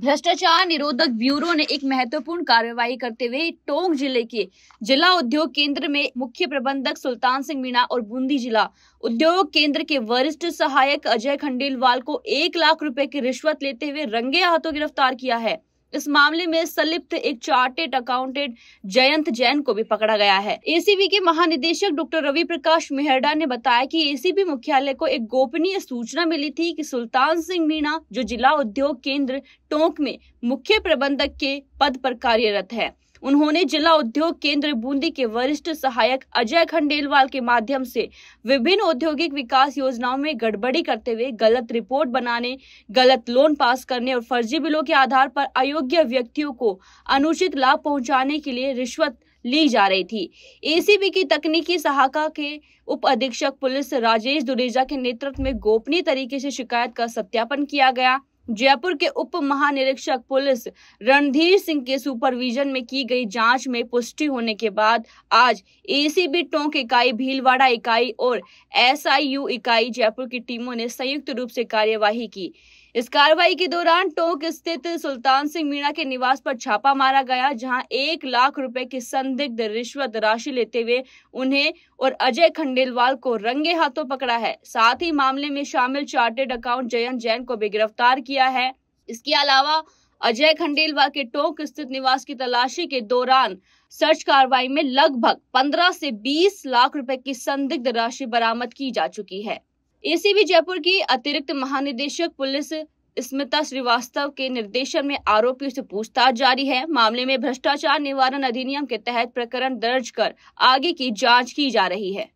भ्रष्टाचार निरोधक ब्यूरो ने एक महत्वपूर्ण कार्रवाई करते हुए टोंग जिले के जिला उद्योग केंद्र में मुख्य प्रबंधक सुल्तान सिंह मीणा और बूंदी जिला उद्योग केंद्र के वरिष्ठ सहायक अजय खंडेलवाल को एक लाख रुपए की रिश्वत लेते हुए रंगे हाथों गिरफ्तार किया है इस मामले में संलिप्त एक चार्टेड अकाउंटेंट जयंत जैन को भी पकड़ा गया है एसीबी के महानिदेशक डॉक्टर रवि प्रकाश मेहरडा ने बताया कि एसीबी मुख्यालय को एक गोपनीय सूचना मिली थी कि सुल्तान सिंह मीणा जो जिला उद्योग केंद्र टोंक में मुख्य प्रबंधक के पद पर कार्यरत है उन्होंने जिला उद्योग केंद्र बूंदी के वरिष्ठ सहायक अजय खंडेलवाल के माध्यम से विभिन्न औद्योगिक विकास योजनाओं में गड़बड़ी करते हुए गलत रिपोर्ट बनाने गलत लोन पास करने और फर्जी बिलों के आधार पर आयोग अयोग्य व्यक्तियों को अनुचित लाभ पहुंचाने के लिए रिश्वत ली जा रही थी एसीबी की तकनीकी सहायता के उप अधीक्षक पुलिस राजेश दुरेजा के नेतृत्व में गोपनीय तरीके से शिकायत का सत्यापन किया गया जयपुर के उप महानिरीक्षक पुलिस रणधीर सिंह के सुपरविजन में की गई जांच में पुष्टि होने के बाद आज एसीबी टोंक इकाई भीलवाड़ा इकाई और एसआईयू इकाई जयपुर की टीमों ने संयुक्त रूप से कार्यवाही की इस कार्रवाई के दौरान टोंक स्थित सुल्तान सिंह मीणा के निवास पर छापा मारा गया जहां एक लाख रुपए की संदिग्ध रिश्वत राशि लेते हुए उन्हें और अजय खंडेलवाल को रंगे हाथों पकड़ा है साथ ही मामले में शामिल चार्टेड अकाउंट जयंत जैन को भी गिरफ्तार किया है इसके अलावा अजय खंडेलवाल के टोंक स्थित निवास की तलाशी के दौरान सर्च कार्रवाई में लगभग 15 से 20 लाख रुपए की संदिग्ध राशि बरामद की जा चुकी है एसीबी जयपुर की अतिरिक्त महानिदेशक पुलिस स्मिता श्रीवास्तव के निर्देशन में आरोपियों से पूछताछ जारी है मामले में भ्रष्टाचार निवारण अधिनियम के तहत प्रकरण दर्ज कर आगे की जांच की जा रही है